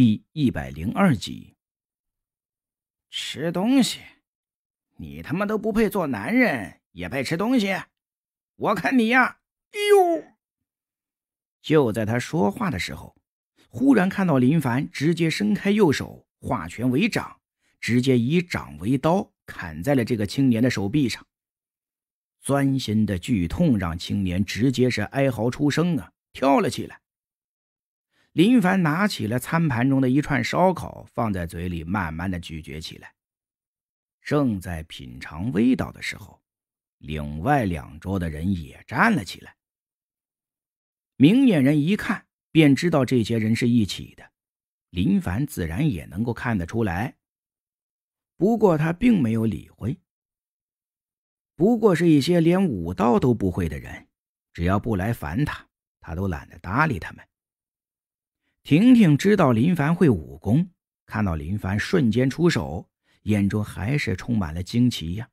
第一百零二集。吃东西，你他妈都不配做男人，也配吃东西？我看你呀！哎呦！就在他说话的时候，忽然看到林凡直接伸开右手，化拳为掌，直接以掌为刀，砍在了这个青年的手臂上。钻心的剧痛让青年直接是哀嚎出声啊，跳了起来。林凡拿起了餐盘中的一串烧烤，放在嘴里，慢慢的咀嚼起来。正在品尝味道的时候，另外两桌的人也站了起来。明眼人一看便知道这些人是一起的，林凡自然也能够看得出来。不过他并没有理会，不过是一些连武道都不会的人，只要不来烦他，他都懒得搭理他们。婷婷知道林凡会武功，看到林凡瞬间出手，眼中还是充满了惊奇呀。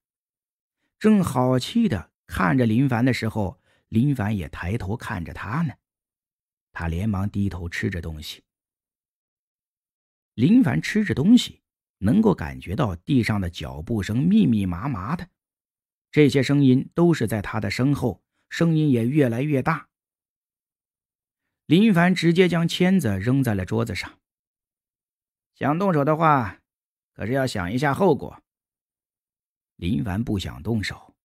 正好气的看着林凡的时候，林凡也抬头看着他呢。他连忙低头吃着东西。林凡吃着东西，能够感觉到地上的脚步声密密麻麻的，这些声音都是在他的身后，声音也越来越大。林凡直接将签子扔在了桌子上。想动手的话，可是要想一下后果。林凡不想动手，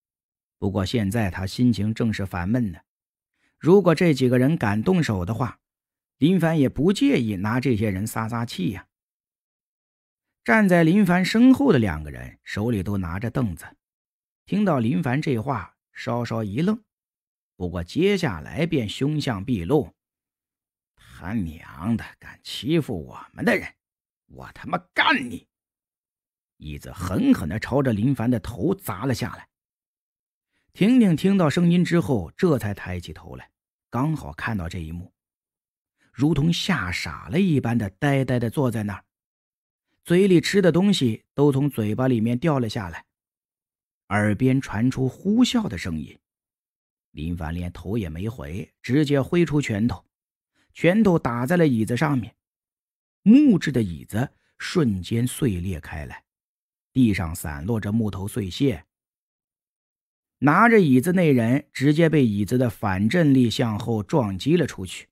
不过现在他心情正是烦闷呢。如果这几个人敢动手的话，林凡也不介意拿这些人撒撒气呀。站在林凡身后的两个人手里都拿着凳子，听到林凡这话，稍稍一愣，不过接下来便凶相毕露。他娘的，敢欺负我们的人，我他妈干你！椅子狠狠地朝着林凡的头砸了下来。婷婷听到声音之后，这才抬起头来，刚好看到这一幕，如同吓傻了一般的呆呆地坐在那儿，嘴里吃的东西都从嘴巴里面掉了下来，耳边传出呼啸的声音。林凡连头也没回，直接挥出拳头。拳头打在了椅子上面，木质的椅子瞬间碎裂开来，地上散落着木头碎屑。拿着椅子那人直接被椅子的反震力向后撞击了出去，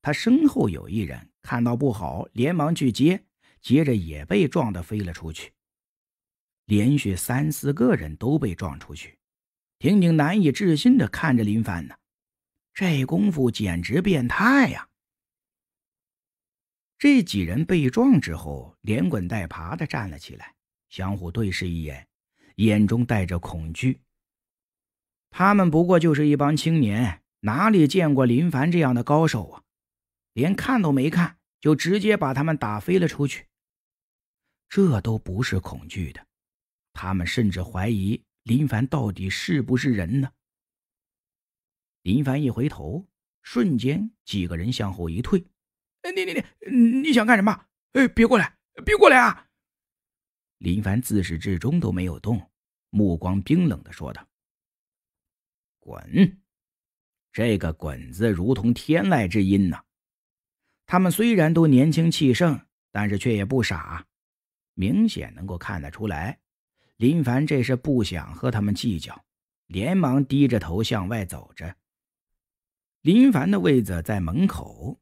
他身后有一人看到不好，连忙去接，接着也被撞得飞了出去。连续三四个人都被撞出去，婷婷难以置信地看着林帆呢。这功夫简直变态呀！这几人被撞之后，连滚带爬的站了起来，相互对视一眼，眼中带着恐惧。他们不过就是一帮青年，哪里见过林凡这样的高手啊？连看都没看，就直接把他们打飞了出去。这都不是恐惧的，他们甚至怀疑林凡到底是不是人呢？林凡一回头，瞬间几个人向后一退。“哎，你你你，你想干什么？哎，别过来，别过来啊！”林凡自始至终都没有动，目光冰冷的说道：“滚！”这个“滚”字如同天籁之音呐。他们虽然都年轻气盛，但是却也不傻，明显能够看得出来，林凡这是不想和他们计较，连忙低着头向外走着。林凡的位子在门口，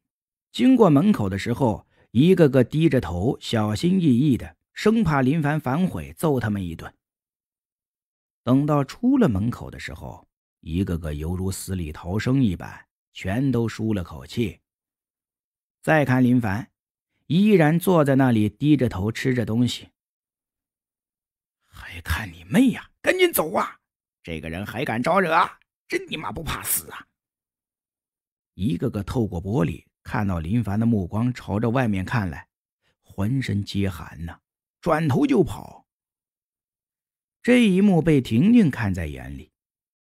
经过门口的时候，一个个低着头，小心翼翼的，生怕林凡反悔揍他们一顿。等到出了门口的时候，一个个犹如死里逃生一般，全都舒了口气。再看林凡，依然坐在那里，低着头吃着东西。还看你妹呀！赶紧走啊！这个人还敢招惹啊！真你妈不怕死啊！一个个透过玻璃看到林凡的目光朝着外面看来，浑身皆寒呐，转头就跑。这一幕被婷婷看在眼里，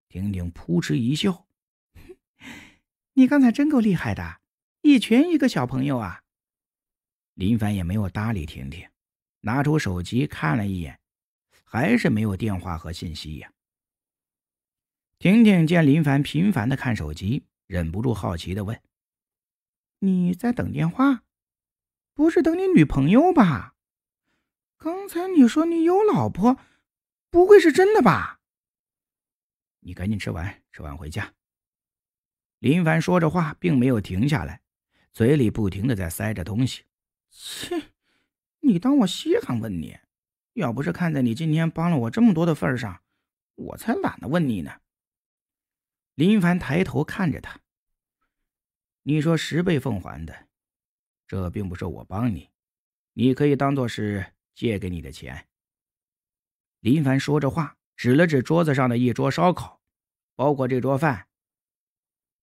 婷婷扑哧一笑：“你刚才真够厉害的，一群一个小朋友啊！”林凡也没有搭理婷婷，拿出手机看了一眼，还是没有电话和信息呀。婷婷见林凡频繁的看手机。忍不住好奇的问：“你在等电话？不是等你女朋友吧？刚才你说你有老婆，不会是真的吧？你赶紧吃完，吃完回家。”林凡说着话，并没有停下来，嘴里不停的在塞着东西。切，你当我稀罕问你？要不是看在你今天帮了我这么多的份上，我才懒得问你呢。林凡抬头看着他：“你说十倍奉还的，这并不是我帮你，你可以当做是借给你的钱。”林凡说着话，指了指桌子上的一桌烧烤，包括这桌饭。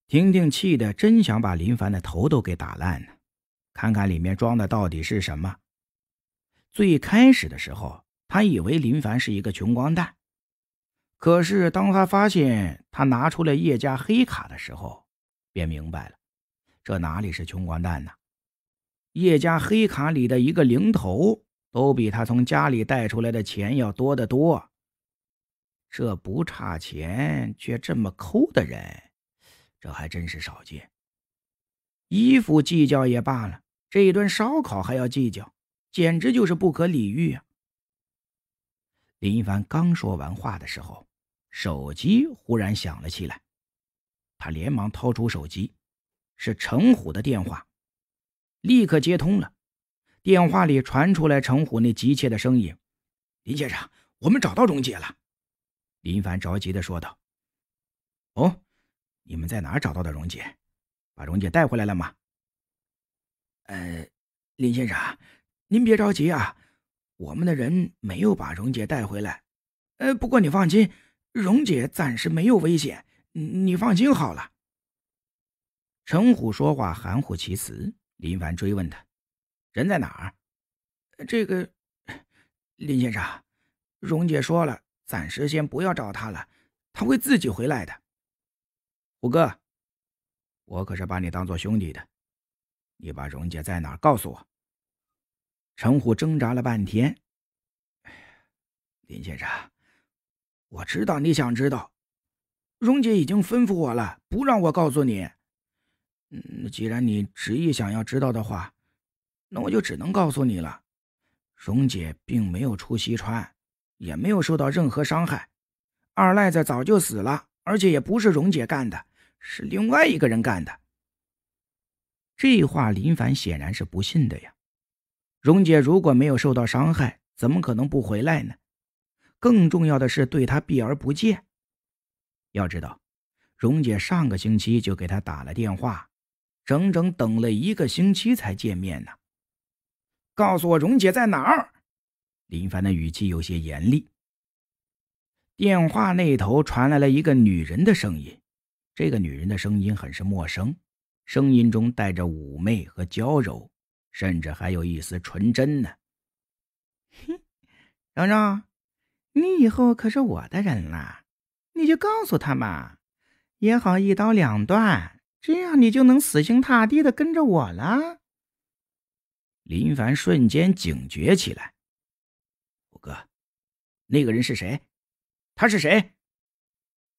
婷婷气的真想把林凡的头都给打烂了，看看里面装的到底是什么。最开始的时候，他以为林凡是一个穷光蛋。可是，当他发现他拿出了叶家黑卡的时候，便明白了，这哪里是穷光蛋呢？叶家黑卡里的一个零头都比他从家里带出来的钱要多得多。这不差钱却这么抠的人，这还真是少见。衣服计较也罢了，这一顿烧烤还要计较，简直就是不可理喻啊！林一凡刚说完话的时候。手机忽然响了起来，他连忙掏出手机，是程虎的电话，立刻接通了。电话里传出来程虎那急切的声音：“林先生，我们找到荣姐了。”林凡着急的说道：“哦，你们在哪找到的荣姐？把荣姐带回来了吗？”“呃，林先生，您别着急啊，我们的人没有把荣姐带回来。呃，不过你放心。”荣姐暂时没有危险，你放心好了。陈虎说话含糊其辞，林凡追问他：“人在哪儿？”这个，林先生，荣姐说了，暂时先不要找他了，他会自己回来的。虎哥，我可是把你当做兄弟的，你把荣姐在哪儿告诉我。陈虎挣扎了半天：“哎，林先生。”我知道你想知道，蓉姐已经吩咐我了，不让我告诉你。嗯，既然你执意想要知道的话，那我就只能告诉你了。蓉姐并没有出西川，也没有受到任何伤害。二赖子早就死了，而且也不是蓉姐干的，是另外一个人干的。这话林凡显然是不信的呀。蓉姐如果没有受到伤害，怎么可能不回来呢？更重要的是，对他避而不见。要知道，蓉姐上个星期就给他打了电话，整整等了一个星期才见面呢。告诉我，蓉姐在哪儿？林凡的语气有些严厉。电话那头传来了一个女人的声音，这个女人的声音很是陌生，声音中带着妩媚和娇柔，甚至还有一丝纯真呢。哼，蓉蓉。你以后可是我的人了，你就告诉他嘛，也好一刀两断，这样你就能死心塌地的跟着我了。林凡瞬间警觉起来，五哥，那个人是谁？他是谁？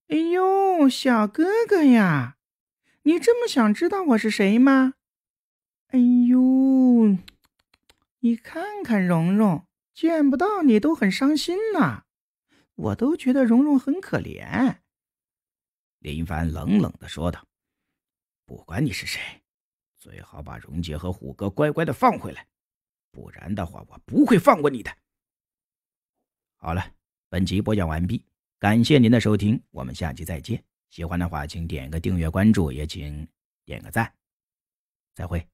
哎呦，小哥哥呀，你这么想知道我是谁吗？哎呦，你看看蓉蓉。见不到你都很伤心呐，我都觉得蓉蓉很可怜。林凡冷冷的说道：“不管你是谁，最好把蓉姐和虎哥乖乖的放回来，不然的话，我不会放过你的。”好了，本集播讲完毕，感谢您的收听，我们下期再见。喜欢的话，请点个订阅关注，也请点个赞。再会。